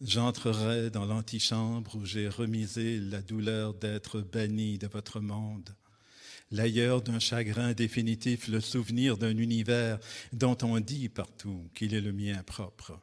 J'entrerai dans l'antichambre où j'ai remisé la douleur d'être banni de votre monde. L'ailleurs d'un chagrin définitif, le souvenir d'un univers dont on dit partout qu'il est le mien propre.